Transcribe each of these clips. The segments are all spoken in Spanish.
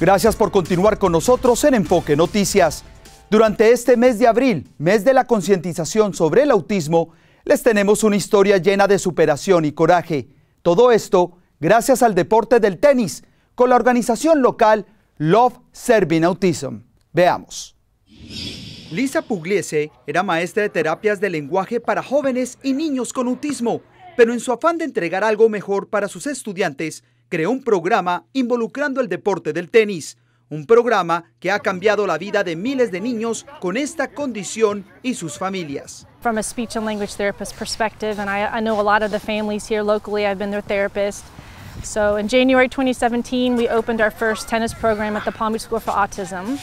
Gracias por continuar con nosotros en Enfoque Noticias. Durante este mes de abril, mes de la concientización sobre el autismo, les tenemos una historia llena de superación y coraje. Todo esto gracias al deporte del tenis con la organización local Love Serving Autism. Veamos. Lisa Pugliese era maestra de terapias de lenguaje para jóvenes y niños con autismo, pero en su afán de entregar algo mejor para sus estudiantes, creó un programa involucrando el deporte del tenis, un programa que ha cambiado la vida de miles de niños con esta condición y sus familias. From a speech and language therapist perspective, and I, y know a lot of the families here locally, I've been their therapist. So in January 2017, we opened our first tennis program at the Palm Beach School for Autism.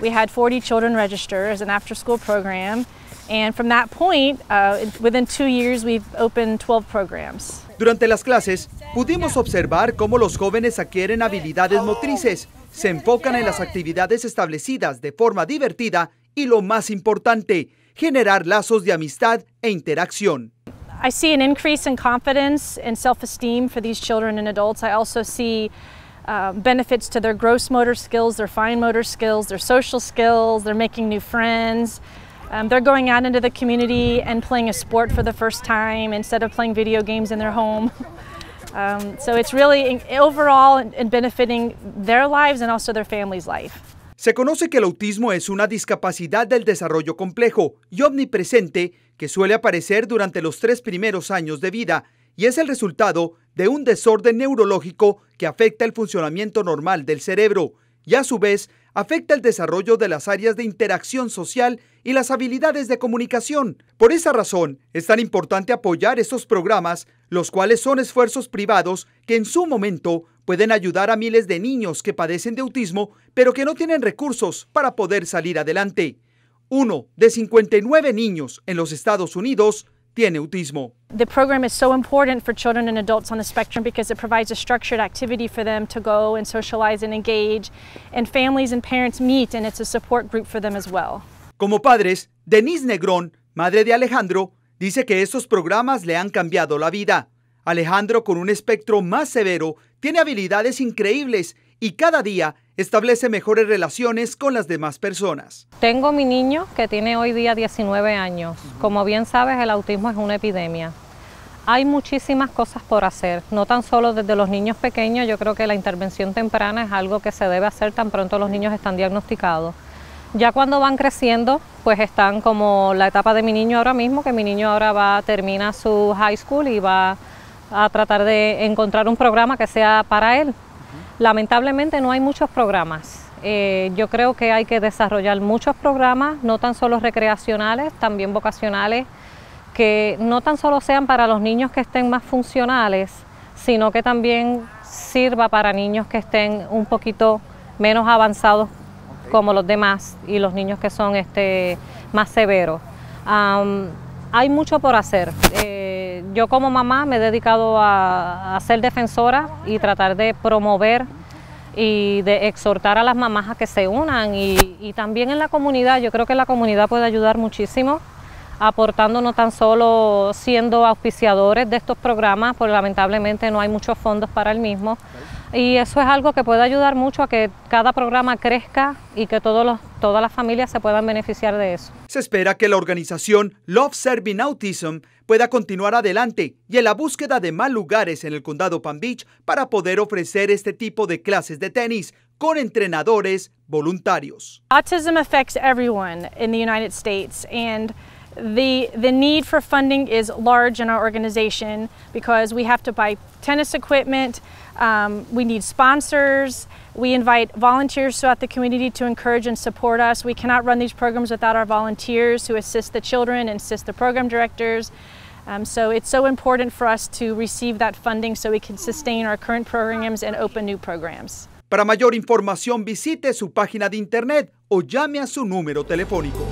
We had 40 children register as an after school program And from that point, uh, within two years, we've opened 12 programs. Durante las clases, pudimos observar cómo los jóvenes adquieren habilidades motrices, se enfocan en las actividades establecidas de forma divertida y lo más importante, generar lazos de amistad e interacción. I see an increase in confidence and self-esteem for these children and adults. I also see uh, benefits to their gross motor skills, their fine motor skills, their social skills, they're making new friends. Um, they're going out into the community and playing a sport for the first time instead of playing video games in their home. Um, so it's really overall and benefiting their lives and also their family's life. Se conoce que el autismo es una discapacidad del desarrollo complejo y omnipresente que suele aparecer durante los tres primeros años de vida y es el resultado de un desorden neurológico que afecta el funcionamiento normal del cerebro y a su vez afecta el desarrollo de las áreas de interacción social y las habilidades de comunicación. Por esa razón, es tan importante apoyar estos programas, los cuales son esfuerzos privados que en su momento pueden ayudar a miles de niños que padecen de autismo, pero que no tienen recursos para poder salir adelante. Uno de 59 niños en los Estados Unidos tiene autismo. The program is so important for children and adults on the spectrum because it provides a structured activity for them to go and socialize and engage, and families and parents meet, and it's a support group for them as well. Como padres, Denise Negrón, madre de Alejandro, dice que estos programas le han cambiado la vida. Alejandro, con un espectro más severo, tiene habilidades increíbles y cada día establece mejores relaciones con las demás personas. Tengo mi niño que tiene hoy día 19 años. Como bien sabes, el autismo es una epidemia. Hay muchísimas cosas por hacer, no tan solo desde los niños pequeños, yo creo que la intervención temprana es algo que se debe hacer tan pronto los niños están diagnosticados. Ya cuando van creciendo, pues están como la etapa de mi niño ahora mismo, que mi niño ahora va termina su high school y va a tratar de encontrar un programa que sea para él. Lamentablemente no hay muchos programas. Eh, yo creo que hay que desarrollar muchos programas, no tan solo recreacionales, también vocacionales, que no tan solo sean para los niños que estén más funcionales, sino que también sirva para niños que estén un poquito menos avanzados como los demás y los niños que son este, más severos. Hay mucho por hacer. Eh, yo como mamá me he dedicado a, ser defensora y tratar de promover y de exhortar a las mamás a que se unan y, también en la comunidad, yo creo que la comunidad puede ayudar muchísimo aportando no tan solo siendo auspiciadores de estos programas, porque lamentablemente no hay muchos fondos para el mismo. Y eso es algo que puede ayudar mucho a que cada programa crezca y que todos todas las familias se puedan beneficiar de eso. Se espera que la organización Love Serving Autism pueda continuar adelante y en la búsqueda de más lugares en el condado Palm Beach para poder ofrecer este tipo de clases de tenis con entrenadores voluntarios. Autism affects everyone in the United States and the, the need for funding is large in our organization because we have to buy tennis equipment, um, we need sponsors, we invite volunteers throughout the community to encourage and support us. We cannot run these programs without our volunteers who assist the children and assist the program directors. Um, so it's so important for us to receive that funding so we can sustain our current programs and open new programs. Para mayor información visite su página de internet o llame a su número telefónico.